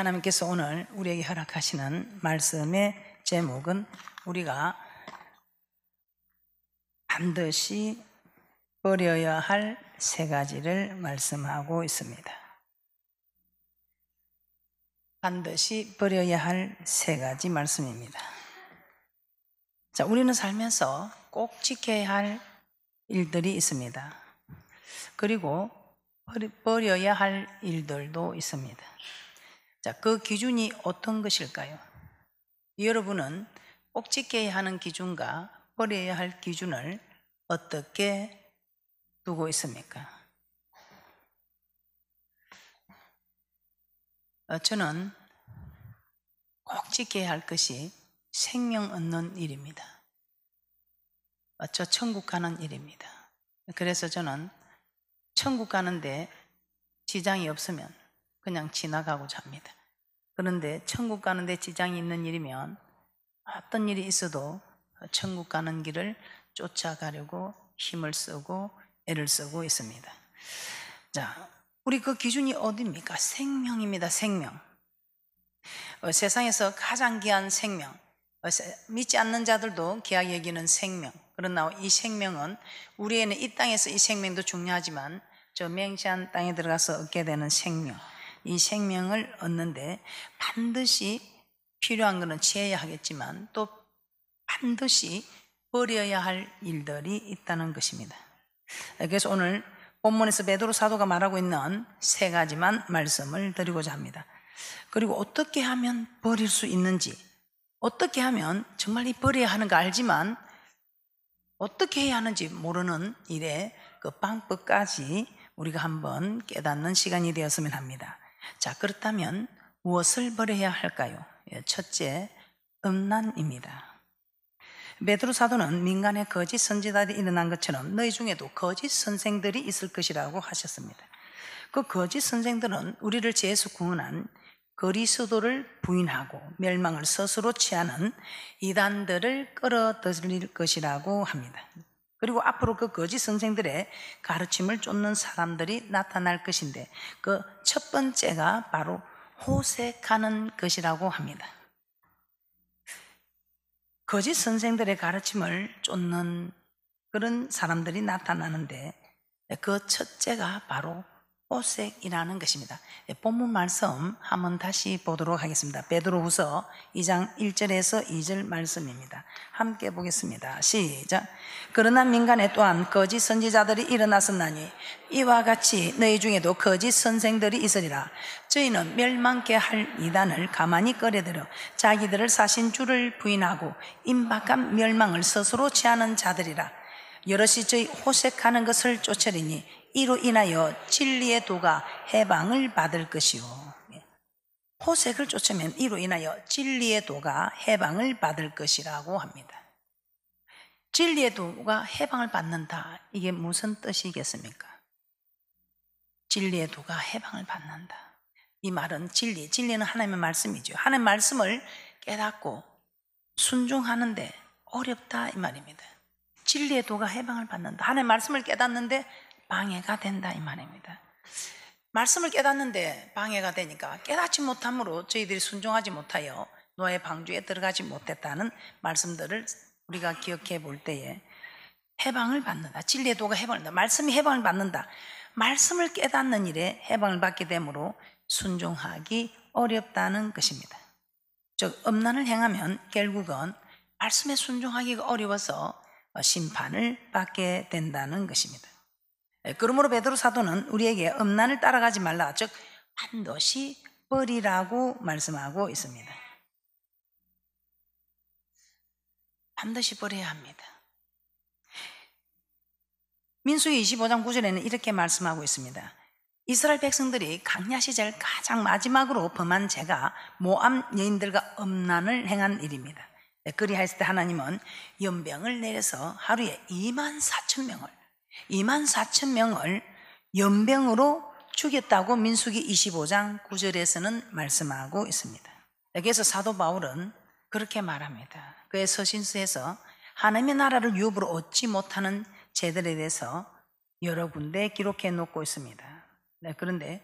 하나님께서 오늘 우리에게 허락하시는 말씀의 제목은 우리가 반드시 버려야 할 세 가지를 말씀하고 있습니다. 반드시 버려야 할 세 가지 말씀입니다. 자, 우리는 살면서 꼭 지켜야 할 일들이 있습니다. 그리고 버려야 할 일들도 있습니다. 자, 그 기준이 어떤 것일까요? 여러분은 꼭지껴야 하는 기준과 버려야 할 기준을 어떻게 두고 있습니까? 어, 저는 꼭 지켜야 할 것이 생명 얻는 일입니다. 어, 저 천국 가는 일입니다. 그래서 저는 천국 가는데 지장이 없으면 그냥 지나가고자 합니다. 그런데 천국 가는데 지장이 있는 일이면 어떤 일이 있어도 천국 가는 길을 쫓아가려고 힘을 쓰고 애를 쓰고 있습니다. 자, 우리 그 기준이 어디입니까? 생명입니다, 생명. 어, 세상에서 가장 귀한 생명. 어, 세, 믿지 않는 자들도 귀하게 여기는 생명. 그러나 이 생명은 우리에는 이 땅에서 이 생명도 중요하지만 저 맹시한 땅에 들어가서 얻게 되는 생명. 이 생명을 얻는데 반드시 필요한 것은 취해야 하겠지만 또 반드시 버려야 할 일들이 있다는 것입니다. 그래서 오늘 본문에서 베드로 사도가 말하고 있는 세 가지만 말씀을 드리고자 합니다. 그리고 어떻게 하면 버릴 수 있는지, 어떻게 하면 정말 이 버려야 하는가 알지만 어떻게 해야 하는지 모르는 일에 그 방법까지 우리가 한번 깨닫는 시간이 되었으면 합니다. 자, 그렇다면 무엇을 버려야 할까요? 예, 첫째, 음란입니다. 베드로 사도는 민간의 거짓 선지자들이 일어난 것처럼 너희 중에도 거짓 선생들이 있을 것이라고 하셨습니다. 그 거짓 선생들은 우리를 죄에 구원한 그리스도를 부인하고 멸망을 스스로 취하는 이단들을 끌어들일 것이라고 합니다. 그리고 앞으로 그 거짓 선생들의 가르침을 쫓는 사람들이 나타날 것인데 그 첫 번째가 바로 호색하는 것이라고 합니다. 거짓 선생들의 가르침을 쫓는 그런 사람들이 나타나는데 그 첫째가 바로 옷색이라는 것입니다. 네, 본문 말씀 한번 다시 보도록 하겠습니다. 베드로후서 2장 1절에서 2절 말씀입니다. 함께 보겠습니다. 시작. 그러나 민간에 또한 거짓 선지자들이 일어났었나니 이와 같이 너희 중에도 거짓 선생들이 있으리라. 저희는 멸망케 할 이단을 가만히 꺼려들어 자기들을 사신 줄을 부인하고 임박한 멸망을 스스로 취하는 자들이라. 여럿이 저희 호색하는 것을 쫓으리니 이로 인하여 진리의 도가 해방을 받을 것이요. 예. 호색을 쫓으면 이로 인하여 진리의 도가 해방을 받을 것이라고 합니다. 진리의 도가 해방을 받는다. 이게 무슨 뜻이겠습니까? 진리의 도가 해방을 받는다. 이 말은 진리. 진리는 하나님의 말씀이죠. 하나님의 말씀을 깨닫고 순종하는데 어렵다. 이 말입니다. 진리의 도가 해방을 받는다. 하나님 말씀을 깨닫는데 방해가 된다 이 말입니다. 말씀을 깨닫는데 방해가 되니까 깨닫지 못함으로 저희들이 순종하지 못하여 노의 방주에 들어가지 못했다는 말씀들을 우리가 기억해 볼 때에 해방을 받는다. 진리의 도가 해방한다. 말씀이 해방을 받는다. 말씀을 깨닫는 일에 해방을 받게 되므로 순종하기 어렵다는 것입니다. 즉, 음란을 행하면 결국은 말씀에 순종하기가 어려워서 어, 심판을 받게 된다는 것입니다. 예, 그러므로 베드로 사도는 우리에게 음란을 따라가지 말라, 즉 반드시 버리라고 말씀하고 있습니다. 반드시 버려야 합니다. 민수기 25장 9절에는 이렇게 말씀하고 있습니다. 이스라엘 백성들이 강야 시절 가장 마지막으로 범한 죄가 모함 여인들과 음란을 행한 일입니다. 네, 그리하였을 때 하나님은 연병을 내려서 하루에 2만 4천 명을 2만 4천 명을 연병으로 죽였다고 민수기 25장 9절에서는 말씀하고 있습니다. 여기에서 네, 사도 바울은 그렇게 말합니다. 그의 서신서에서 하나님의 나라를 유업으로 얻지 못하는 죄들에 대해서 여러 군데 기록해 놓고 있습니다. 네, 그런데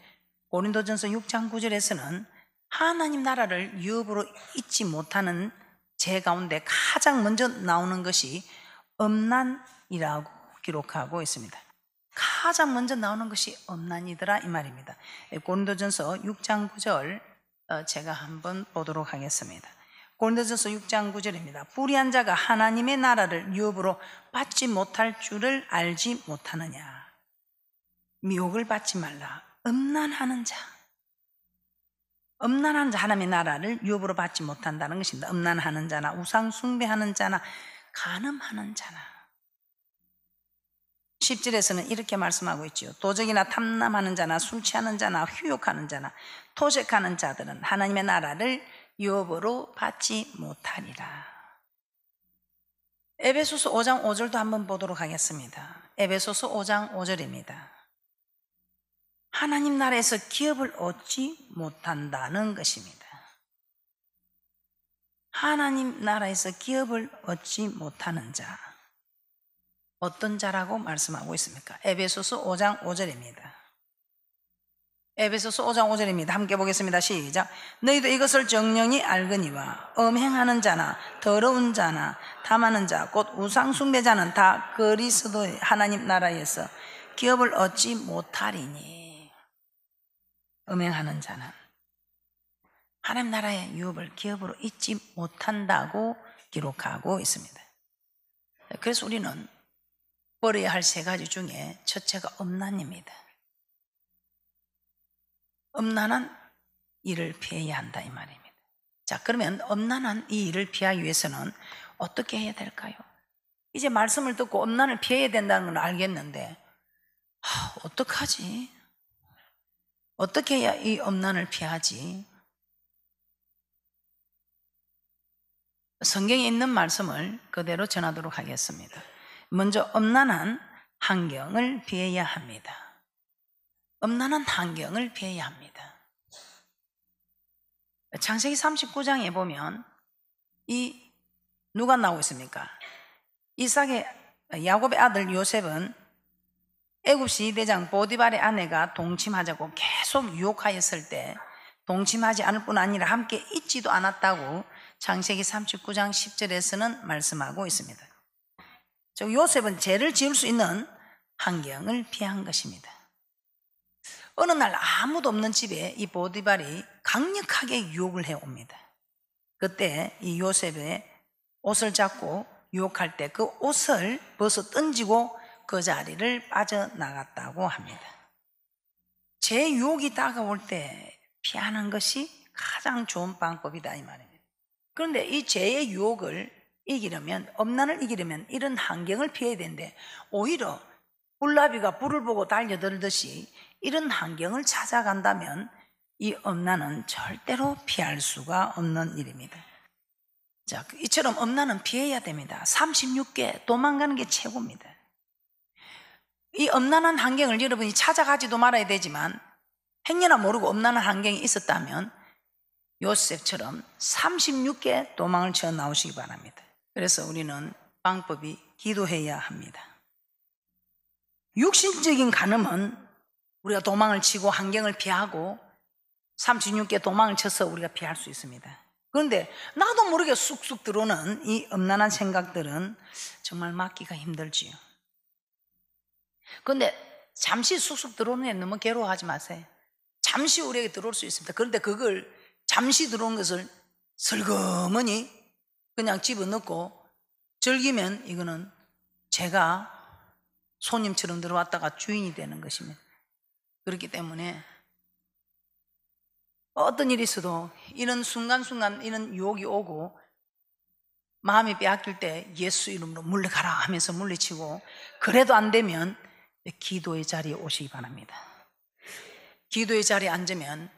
고린도전서 6장 9절에서는 하나님 나라를 유업으로 잊지 못하는 제 가운데 가장 먼저 나오는 것이 음란이라고 기록하고 있습니다. 가장 먼저 나오는 것이 음란이더라 이 말입니다. 예, 고린도전서 6장 9절 어, 제가 한번 보도록 하겠습니다. 고린도전서 6장 9절입니다. 뿌리한 자가 하나님의 나라를 유업으로 받지 못할 줄을 알지 못하느냐. 미혹을 받지 말라. 음란하는 자. 음란한 자 하나님의 나라를 유업으로 받지 못한다는 것입니다. 음란하는 자나 우상 숭배하는 자나 간음하는 자나 10절에서는 이렇게 말씀하고 있지요. 도적이나 탐남하는 자나 술 취하는 자나 휴욕하는 자나 토색하는 자들은 하나님의 나라를 유업으로 받지 못하리라. 에베소서 5장 5절도 한번 보도록 하겠습니다. 에베소서 5장 5절입니다. 하나님 나라에서 기업을 얻지 못한다는 것입니다. 하나님 나라에서 기업을 얻지 못하는 자. 어떤 자라고 말씀하고 있습니까? 에베소서 5장 5절입니다. 에베소서 5장 5절입니다. 함께 보겠습니다. 시작. 너희도 이것을 정령이 알거니와 음행하는 자나 더러운 자나 탐하는 자 곧 우상 숭배자는 다 그리스도의 하나님 나라에서 기업을 얻지 못하리니 음행하는 자는 하나님 나라의 유업을 기업으로 잊지 못한다고 기록하고 있습니다. 그래서 우리는 버려야 할 세 가지 중에 첫째가 음란입니다. 음란한 일을 피해야 한다 이 말입니다. 자 그러면 음란한 이 일을 피하기 위해서는 어떻게 해야 될까요? 이제 말씀을 듣고 음란을 피해야 된다는 걸 알겠는데 아, 어떡하지? 어떻게 해야 이 엄난을 피하지? 성경에 있는 말씀을 그대로 전하도록 하겠습니다. 먼저 엄난한 환경을 피해야 합니다. 엄난한 환경을 피해야 합니다. 창세기 39장에 보면 이 누가 나오고 있습니까? 이삭의 야곱의 아들 요셉은 애굽시 대장 보디발의 아내가 동침하자고 계속 유혹하였을 때 동침하지 않을 뿐 아니라 함께 있지도 않았다고 창세기 39장 10절에서는 말씀하고 있습니다. 즉 요셉은 죄를 지을 수 있는 환경을 피한 것입니다. 어느 날 아무도 없는 집에 이 보디발이 강력하게 유혹을 해옵니다. 그때 이 요셉의 옷을 잡고 유혹할 때 그 옷을 벗어 던지고 그 자리를 빠져나갔다고 합니다. 제 유혹이 다가올 때 피하는 것이 가장 좋은 방법이다 이 말입니다. 그런데 이 죄의 유혹을 이기려면 엄난을 이기려면 이런 환경을 피해야 되는데 오히려 꿀나비가 불을 보고 달려들듯이 이런 환경을 찾아간다면 이 엄난은 절대로 피할 수가 없는 일입니다. 자, 이처럼 엄난은 피해야 됩니다. 36개 도망가는 게 최고입니다. 이 엄난한 환경을 여러분이 찾아가지도 말아야 되지만 행여나 모르고 엄난한 환경이 있었다면 요셉처럼 36개 도망을 쳐 나오시기 바랍니다. 그래서 우리는 방법이 기도해야 합니다. 육신적인 가늠은 우리가 도망을 치고 환경을 피하고 36개 도망을 쳐서 우리가 피할 수 있습니다. 그런데 나도 모르게 쑥쑥 들어오는 이엄란한 생각들은 정말 막기가 힘들지요. 그런데 잠시 쑥쑥 들어오는 애 너무 괴로워하지 마세요. 잠시 우리에게 들어올 수 있습니다. 그런데 그걸 잠시 들어온 것을 슬그머니 그냥 집어넣고 즐기면 이거는 제가 손님처럼 들어왔다가 주인이 되는 것입니다. 그렇기 때문에 어떤 일이 있어도 이런 순간순간 이런 유혹이 오고 마음이 빼앗길 때 예수 이름으로 물러가라 하면서 물리치고 그래도 안 되면 네, 기도의 자리에 오시기 바랍니다. 기도의 자리에 앉으면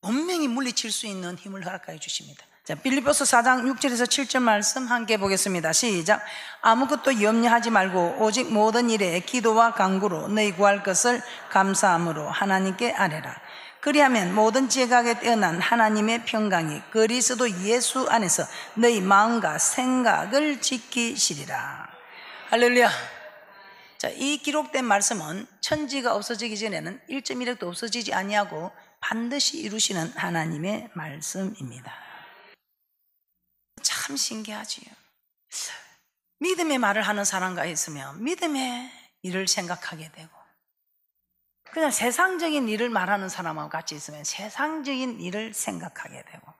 분명히 물리칠 수 있는 힘을 허락하여 주십니다. 자, 빌리포스 4장 6절에서 7절 말씀 함께 보겠습니다. 시작. 아무것도 염려하지 말고 오직 모든 일에 기도와 강구로 너희 구할 것을 감사함으로 하나님께 아뢰라. 그리하면 모든 지각에 뛰어난 하나님의 평강이 그리스도 예수 안에서 너희 마음과 생각을 지키시리라. 할렐루야. 자, 이 기록된 말씀은 천지가 없어지기 전에는 1.1획도 없어지지 아니하고 반드시 이루시는 하나님의 말씀입니다. 참 신기하지요. 믿음의 말을 하는 사람과 있으며 믿음의 일을 생각하게 되고 그냥 세상적인 일을 말하는 사람하고 같이 있으면 세상적인 일을 생각하게 되고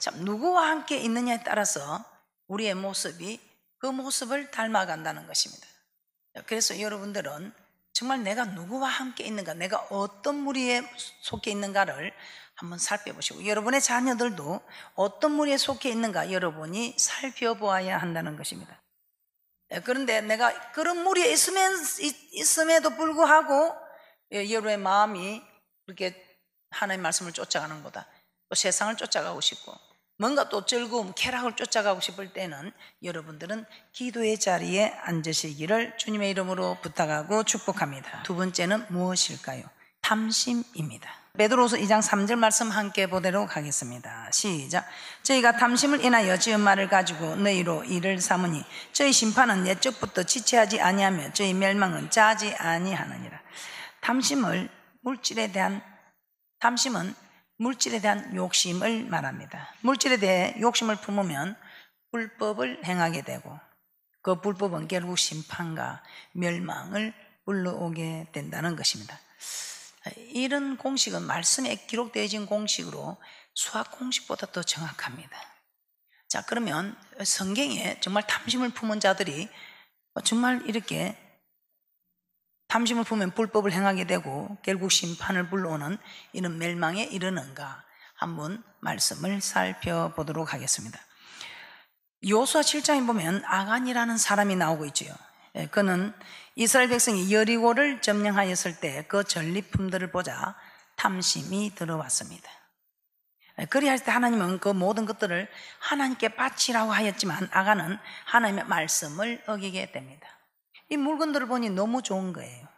참 누구와 함께 있느냐에 따라서 우리의 모습이 그 모습을 닮아간다는 것입니다. 그래서 여러분들은 정말 내가 누구와 함께 있는가, 내가 어떤 무리에 속해 있는가를 한번 살펴보시고, 여러분의 자녀들도 어떤 무리에 속해 있는가 여러분이 살펴보아야 한다는 것입니다. 네, 그런데 내가 그런 무리에 있으면, 있음에도 불구하고 예, 여러분의 마음이 그렇게 하나님 말씀을 쫓아가는 거다. 또 세상을 쫓아가고 싶고, 뭔가 또 즐거움, 쾌락을 쫓아가고 싶을 때는 여러분들은 기도의 자리에 앉으시기를 주님의 이름으로 부탁하고 축복합니다. 두 번째는 무엇일까요? 탐심입니다. 베드로서 2장 3절 말씀 함께 보도록 하겠습니다. 시작. 저희가 탐심을 인하여 지은 말을 가지고 너희로 일을 삼으니 저희 심판은 예적부터 지체하지 아니하며 저희 멸망은 짜지 아니하느니라. 탐심을 물질에 대한 탐심은 물질에 대한 욕심을 말합니다. 물질에 대해 욕심을 품으면 불법을 행하게 되고 그 불법은 결국 심판과 멸망을 불러오게 된다는 것입니다. 이런 공식은 말씀에 기록되어진 공식으로 수학 공식보다 더 정확합니다. 자, 그러면 성경에 정말 탐심을 품은 자들이 정말 이렇게 탐심을 품으면 불법을 행하게 되고 결국 심판을 불러오는 이런 멸망에 이르는가 한번 말씀을 살펴보도록 하겠습니다. 요수아 7장에 보면 아간이라는 사람이 나오고 있지요. 예, 그는 이스라엘 백성이 여리고를 점령하였을 때 그 전리품들을 보자 탐심이 들어왔습니다. 예, 그리할 때 하나님은 그 모든 것들을 하나님께 바치라고 하였지만 아간은 하나님의 말씀을 어기게 됩니다. 이 물건들을 보니 너무 좋은 거예요.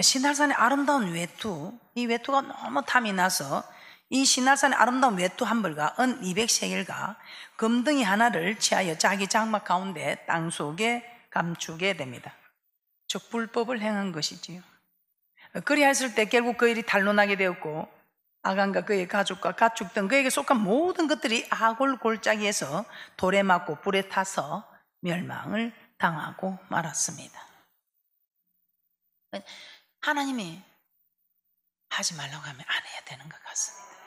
신할산의 아름다운 외투, 이 외투가 너무 탐이 나서 이 신할산의 아름다운 외투 한 벌과 은2 0 0세일과 금등이 하나를 취하여 자기 장막 가운데 땅 속에 감추게 됩니다. 즉 불법을 행한 것이지요. 그리했을때 결국 그 일이 단론하게 되었고 아간과 그의 가족과 가축 등 그에게 속한 모든 것들이 아골 골짜기에서 돌에 맞고 불에 타서 멸망을 당하고 말았습니다. 하나님이 하지 말라고 하면 안 해야 되는 것 같습니다.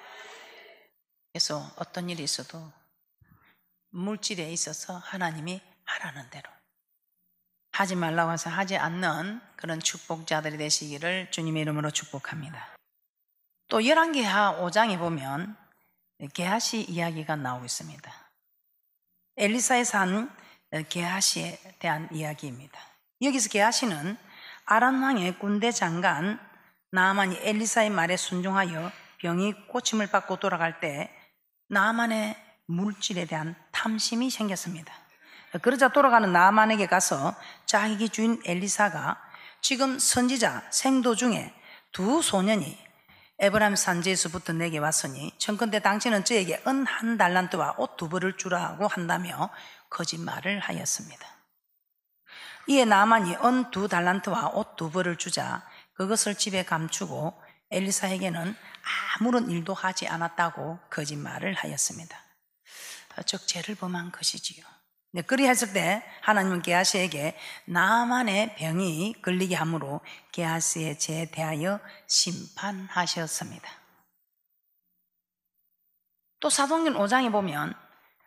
그래서 어떤 일이 있어도 물질에 있어서 하나님이 하라는 대로 하지 말라고 해서 하지 않는 그런 축복자들이 되시기를 주님의 이름으로 축복합니다. 또1 1개하 5장에 보면 게하시 이야기가 나오고 있습니다. 엘리사의 산 게하시에 대한 이야기입니다. 여기서 게하시는 아람 왕의 군대 장관 나만이 엘리사의 말에 순종하여 병이 고침을 받고 돌아갈 때 나만의 물질에 대한 탐심이 생겼습니다. 그러자 돌아가는 나만에게 가서 자기 주인 엘리사가 지금 선지자 생도 중에 두 소년이 에브람 산지에서부터 내게 왔으니 천컨대 당신은 저에게 은 한 달란트와 옷 두 벌을 주라 하고 한다며 거짓말을 하였습니다. 이에 나만이 은 두 달란트와 옷 두 벌을 주자 그것을 집에 감추고 엘리사에게는 아무런 일도 하지 않았다고 거짓말을 하였습니다. 즉 어, 죄를 범한 것이지요. 네, 그리했을 때 하나님은 게하시에게 나만의 병이 걸리게 함으로 게하시의 죄에 대하여 심판하셨습니다. 또사동행전 5장에 보면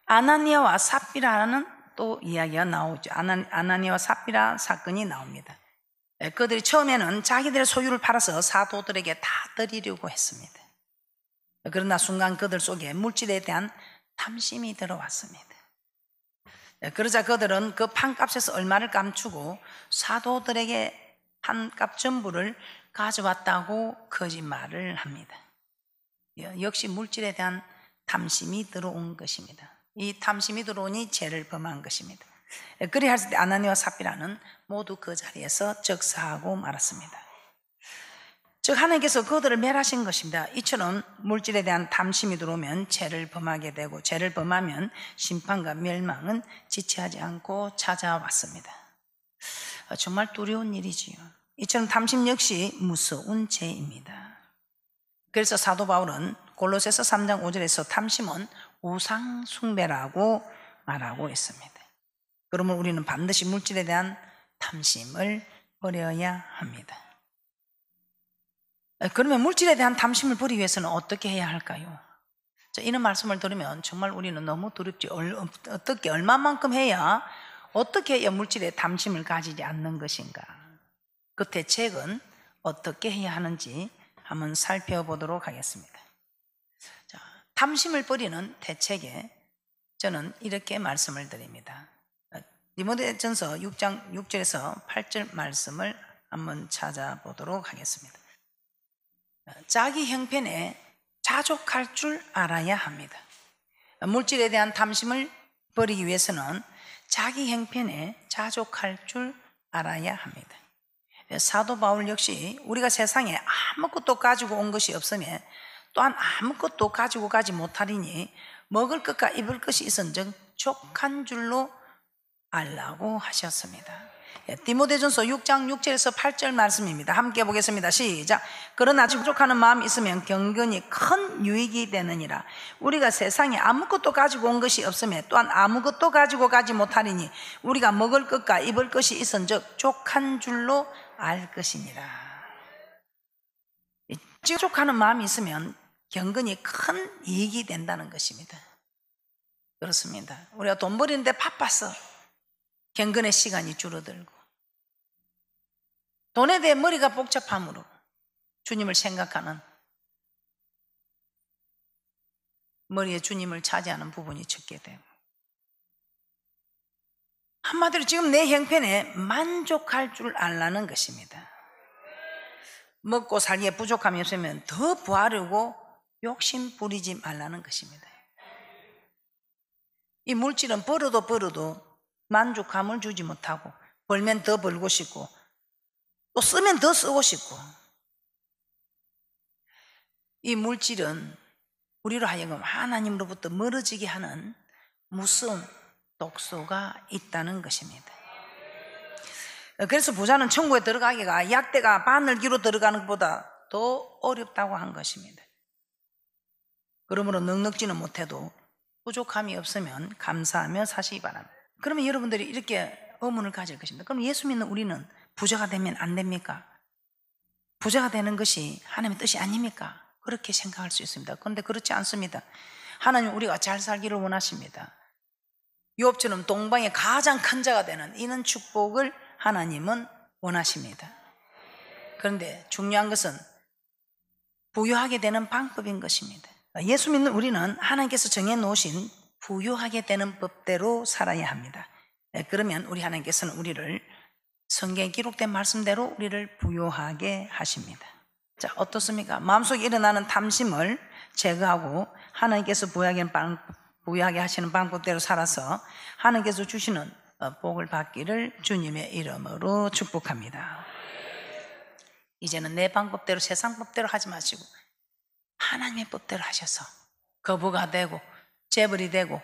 아나니아와 삽비라는 또 이야기가 나오죠. 아나니아와 삽비라 사건이 나옵니다. 네, 그들이 처음에는 자기들의 소유를 팔아서 사도들에게 다 드리려고 했습니다. 네, 그러나 순간 그들 속에 물질에 대한 탐심이 들어왔습니다. 네, 그러자 그들은 그 판값에서 얼마를 감추고 사도들에게 판값 전부를 가져왔다고 거짓말을 합니다. 예, 역시 물질에 대한 탐심이 들어온 것입니다. 이 탐심이 들어오니 죄를 범한 것입니다. 예, 그리하였을 때 아나니와 삽비라는 모두 그 자리에서 적사하고 말았습니다. 즉 하나님께서 그들을 멸하신 것입니다. 이처럼 물질에 대한 탐심이 들어오면 죄를 범하게 되고 죄를 범하면 심판과 멸망은 지체하지 않고 찾아왔습니다. 아, 정말 두려운 일이지요. 이처럼 탐심 역시 무서운 죄입니다. 그래서 사도 바울은 골로새서 3장 5절에서 탐심은 우상 숭배라고 말하고 있습니다. 그러면 우리는 반드시 물질에 대한 탐심을 버려야 합니다. 그러면 물질에 대한 탐심을 버리기 위해서는 어떻게 해야 할까요? 이런 말씀을 들으면 정말 우리는 너무 두렵지 어, 어떻게 얼마만큼 해야 어떻게 해야 물질에 탐심을 가지지 않는 것인가? 그 대책은 어떻게 해야 하는지 한번 살펴보도록 하겠습니다. 자, 탐심을 버리는 대책에 저는 이렇게 말씀을 드립니다. 리모델전서 어, 6장 6절에서 8절 말씀을 한번 찾아보도록 하겠습니다. 자기 형편에 자족할 줄 알아야 합니다. 물질에 대한 탐심을 버리기 위해서는 자기 형편에 자족할 줄 알아야 합니다. 사도 바울 역시 우리가 세상에 아무것도 가지고 온 것이 없으며 또한 아무것도 가지고 가지 못하리니 먹을 것과 입을 것이 있은즉 족한 줄로 알라고 하셨습니다. 예, 디모데전서 6장 6절에서 8절 말씀입니다. 함께 보겠습니다. 시작. 그러나 부족하는 마음이 있으면 경건이 큰 유익이 되느니라. 우리가 세상에 아무것도 가지고 온 것이 없음에 또한 아무것도 가지고 가지 못하리니 우리가 먹을 것과 입을 것이 있은즉 족한 줄로 알 것이니라. 부족하는 마음이 있으면 경건이 큰 이익이 된다는 것입니다. 그렇습니다. 우리가 돈 버리는데 바빴어. 경건의 시간이 줄어들고 돈에 대해 머리가 복잡함으로 주님을 생각하는 머리에 주님을 차지하는 부분이 적게 되고 한마디로 지금 내 형편에 만족할 줄 알라는 것입니다. 먹고 살기에 부족함이 없으면 더 부하려고 욕심 부리지 말라는 것입니다. 이 물질은 벌어도 벌어도 만족감을 주지 못하고 벌면 더 벌고 싶고 또 쓰면 더 쓰고 싶고 이 물질은 우리로 하여금 하나님으로부터 멀어지게 하는 무서운 독소가 있다는 것입니다. 그래서 부자는 천국에 들어가기가 약대가 바늘기로 들어가는 것보다 더 어렵다고 한 것입니다. 그러므로 넉넉지는 못해도 부족함이 없으면 감사하며 사시기 바랍니다. 그러면 여러분들이 이렇게 의문을 가질 것입니다. 그럼 예수 믿는 우리는 부자가 되면 안 됩니까? 부자가 되는 것이 하나님의 뜻이 아닙니까? 그렇게 생각할 수 있습니다. 그런데 그렇지 않습니다. 하나님 우리가 잘 살기를 원하십니다. 요업처럼 동방의 가장 큰 자가 되는 이는 축복을 하나님은 원하십니다. 그런데 중요한 것은 부유하게 되는 방법인 것입니다. 예수 믿는 우리는 하나님께서 정해 놓으신 부유하게 되는 법대로 살아야 합니다. 네, 그러면 우리 하나님께서는 우리를 성경에 기록된 말씀대로 우리를 부유하게 하십니다. 자, 어떻습니까? 마음속에 일어나는 탐심을 제거하고 하나님께서 부유하게, 방, 부유하게 하시는 방법대로 살아서 하나님께서 주시는 어, 복을 받기를 주님의 이름으로 축복합니다. 이제는 내 방법대로 세상 법대로 하지 마시고 하나님의 법대로 하셔서 거부가 되고 재벌이 되고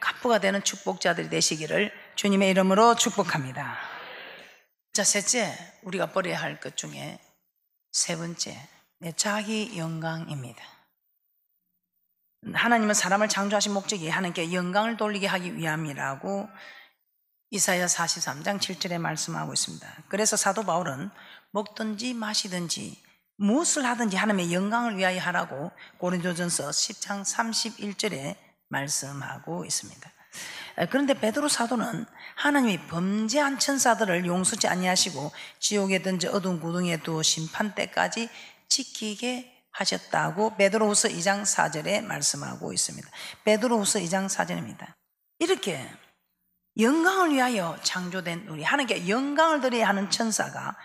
갑부가 되는 축복자들이 되시기를 주님의 이름으로 축복합니다. 자, 셋째, 우리가 버려야 할 것 중에 세 번째, 내 자기 영광입니다. 하나님은 사람을 창조하신 목적이 하나님께 영광을 돌리게 하기 위함이라고 이사야 43장 7절에 말씀하고 있습니다. 그래서 사도 바울은 먹든지 마시든지 무엇을 하든지 하나님의 영광을 위하여 하라고 고린도전서 10장 31절에 말씀하고 있습니다. 그런데 베드로 사도는 하나님이 범죄한 천사들을 용서치 아니하시고 지옥에 든지 어두운 구덩에 두어 심판 때까지 지키게 하셨다고 베드로후서 2장 4절에 말씀하고 있습니다. 베드로후서 2장 4절입니다. 이렇게 영광을 위하여 창조된 우리 하나님께 영광을 드려야 하는 천사가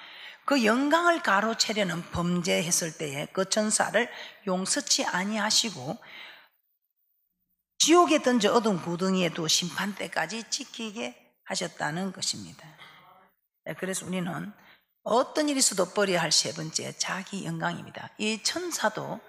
그 영광을 가로채려는 범죄했을 때에 그 천사를 용서치 아니하시고 지옥에 던져 얻은 구덩이에 도 심판 때까지 지키게 하셨다는 것입니다. 네, 그래서 우리는 어떤 일이 있어도 버려야 할 세 번째 자기 영광입니다. 이 천사도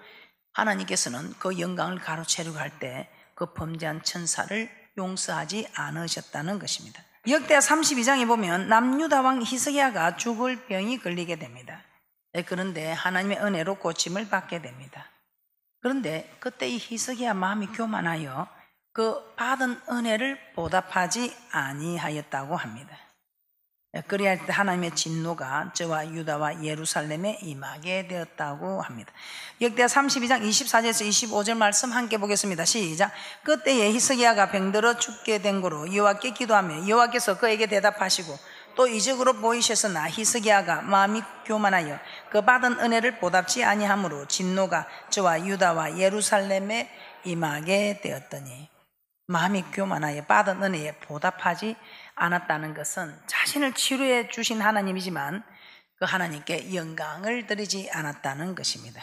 하나님께서는 그 영광을 가로채려고 할 때 그 범죄한 천사를 용서하지 않으셨다는 것입니다. 역대 32장에 보면 남유다왕 히스기야가 죽을 병이 걸리게 됩니다. 네, 그런데 하나님의 은혜로 고침을 받게 됩니다. 그런데 그때 이 희석이야 마음이 교만하여 그 받은 은혜를 보답하지 아니하였다고 합니다. 그리할 때 하나님의 진노가 저와 유다와 예루살렘에 임하게 되었다고 합니다. 역대 32장 24절에서 25절 말씀 함께 보겠습니다. 시작. 그때에 히스기야가 병들어 죽게 된 거로 여호와께 기도하며 여호와께서 그에게 대답하시고 또 이적으로 보이셨으나 히스기야가 마음이 교만하여 그 받은 은혜를 보답지 아니하므로 진노가 저와 유다와 예루살렘에 임하게 되었더니 마음이 교만하여 받은 은혜에 보답하지 않았다는 것은 자신을 치료해 주신 하나님이지만 그 하나님께 영광을 드리지 않았다는 것입니다.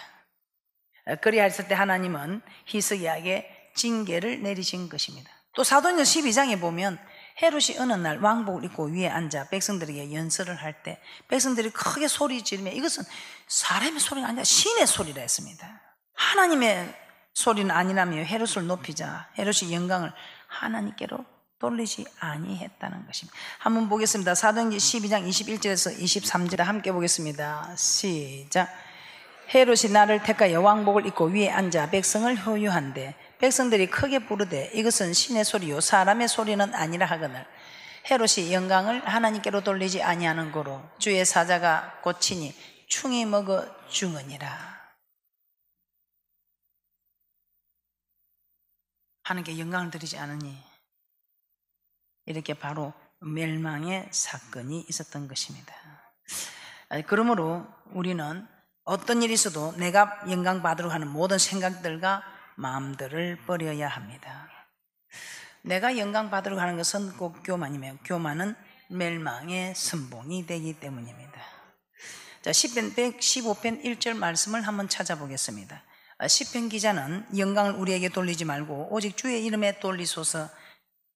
그리하였을 때 하나님은 히스기야에게 징계를 내리신 것입니다. 또 사도행전 12장에 보면 헤롯이 어느 날 왕복을 입고 위에 앉아 백성들에게 연설을 할 때 백성들이 크게 소리 지르며 이것은 사람의 소리가 아니라 신의 소리라 했습니다. 하나님의 소리는 아니라며 헤롯을 높이자 헤롯이 영광을 하나님께로 돌리지 아니했다는 것입니다. 한번 보겠습니다. 사도행전 12장 21절에서 23절 함께 보겠습니다. 시작. 헤롯이 나를 택하여 왕복을 입고 위에 앉아 백성을 효유한데 백성들이 크게 부르되 이것은 신의 소리요 사람의 소리는 아니라 하거늘 헤롯이 영광을 하나님께로 돌리지 아니하는 거로 주의 사자가 고치니 충이 먹어 죽으니라 하는 게 영광을 드리지 않으니 이렇게 바로 멸망의 사건이 있었던 것입니다. 그러므로 우리는 어떤 일이 있어도 내가 영광 받으러 하는 모든 생각들과 마음들을 버려야 합니다. 내가 영광 받으러 가는 것은 꼭 교만이며 교만은 멸망의 선봉이 되기 때문입니다. 자, 10편 115편 1절 말씀을 한번 찾아보겠습니다. 10편 어, 기자는 영광을 우리에게 돌리지 말고 오직 주의 이름에 돌리소서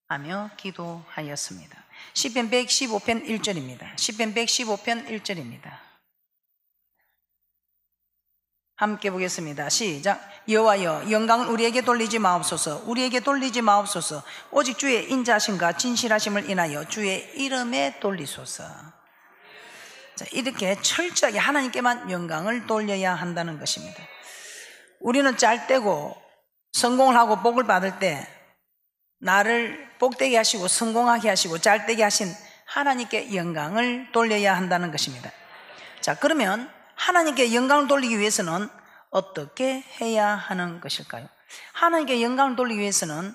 하며 기도하였습니다. 10편 115편 1절입니다. 10편 115편 1절입니다. 함께 보겠습니다. 시작. 여호와여 영광을 우리에게 돌리지 마옵소서. 우리에게 돌리지 마옵소서. 오직 주의 인자심과 진실하심을 인하여 주의 이름에 돌리소서. 자, 이렇게 철저하게 하나님께만 영광을 돌려야 한다는 것입니다. 우리는 짤떼고 성공을 하고 복을 받을 때 나를 복되게 하시고 성공하게 하시고 짤떼게 하신 하나님께 영광을 돌려야 한다는 것입니다. 자, 그러면 하나님께 영광을 돌리기 위해서는 어떻게 해야 하는 것일까요? 하나님께 영광을 돌리기 위해서는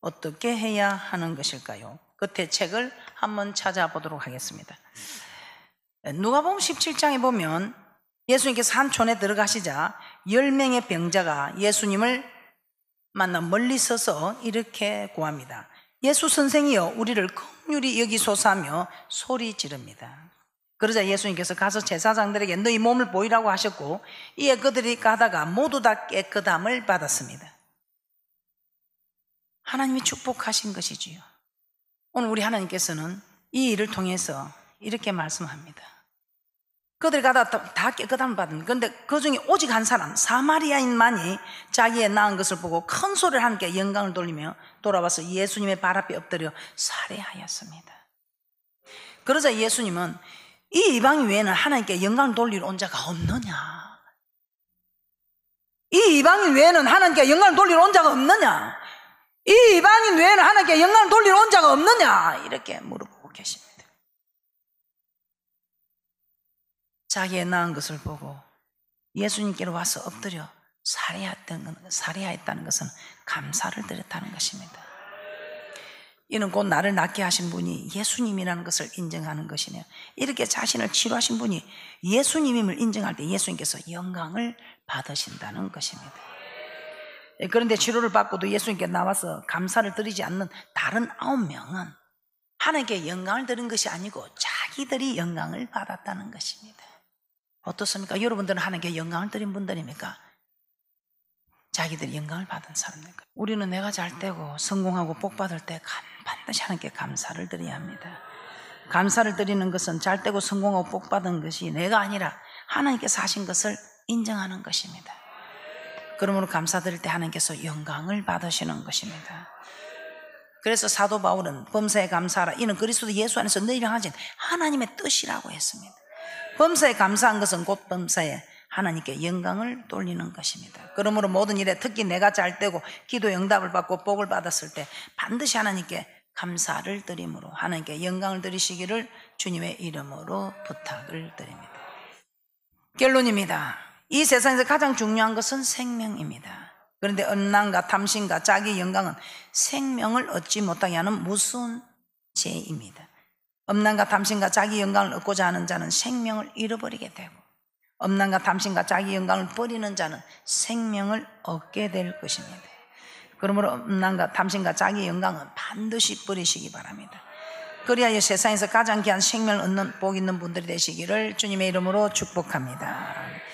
어떻게 해야 하는 것일까요? 끝에 그 책을 한번 찾아보도록 하겠습니다. 누가복음 17장에 보면 예수님께서 산촌에 들어가시자 10명의 병자가 예수님을 만나 멀리 서서 이렇게 구합니다. 예수 선생이여 우리를 긍휼히 여기소서하며 소리 지릅니다. 그러자 예수님께서 가서 제사장들에게 너희 몸을 보이라고 하셨고 이에 그들이 가다가 모두 다 깨끗함을 받았습니다. 하나님이 축복하신 것이지요. 오늘 우리 하나님께서는 이 일을 통해서 이렇게 말씀합니다. 그들이 가다 다 깨끗함을 받은 그런데 그 중에 오직 한 사람 사마리아인만이 자기의 낳은 것을 보고 큰 소리를 함께 영광을 돌리며 돌아와서 예수님의 발 앞에 엎드려 살해하였습니다. 그러자 예수님은 이 이방 외에는 하나님께 영광 돌릴 온 자가 없느냐? 이 이방인 외에는 하나님께 영광 을 돌릴 온 자가 없느냐? 이 이방인 외에는 하나님께 영광 을 돌릴 온 자가 없느냐? 이렇게 물어보고 계십니다. 자기의 낳은 것을 보고 예수님께로 와서 엎드려 살해했던, 살해했다는 것은 감사를 드렸다는 것입니다. 이는 곧 나를 낫게 하신 분이 예수님이라는 것을 인정하는 것이네요. 이렇게 자신을 치료하신 분이 예수님임을 인정할 때 예수님께서 영광을 받으신다는 것입니다. 예, 그런데 치료를 받고도 예수님께 나와서 감사를 드리지 않는 다른 아홉 명은 하나님께 영광을 드린 것이 아니고 자기들이 영광을 받았다는 것입니다. 어떻습니까? 여러분들은 하나님께 영광을 드린 분들입니까? 자기들이 영광을 받은 사람들입니까? 우리는 내가 잘 되고 성공하고 복 받을 때 감. 반드시 하나님께 감사를 드려야 합니다. 감사를 드리는 것은 잘되고 성공하고 복받은 것이 내가 아니라 하나님께서 하신 것을 인정하는 것입니다. 그러므로 감사드릴 때 하나님께서 영광을 받으시는 것입니다. 그래서 사도 바울은 범사에 감사하라. 이는 그리스도 예수 안에서 너희를 하신 하나님의 뜻이라고 했습니다. 범사에 감사한 것은 곧 범사에 하나님께 영광을 돌리는 것입니다. 그러므로 모든 일에 특히 내가 잘 되고 기도 응답을 받고 복을 받았을 때 반드시 하나님께 감사를 드림으로 하나님께 영광을 드리시기를 주님의 이름으로 부탁을 드립니다. 결론입니다. 이 세상에서 가장 중요한 것은 생명입니다. 그런데 음란과 탐심과 자기 영광은 생명을 얻지 못하게 하는 무서 죄입니다. 음란과 탐심과 자기 영광을 얻고자 하는 자는 생명을 잃어버리게 되고 음란과 탐심과 자기 영광을 버리는 자는 생명을 얻게 될 것입니다. 그러므로 음란과 탐심과 자기 영광은 반드시 버리시기 바랍니다. 그리하여 세상에서 가장 귀한 생명을 얻는 복 있는 분들이 되시기를 주님의 이름으로 축복합니다.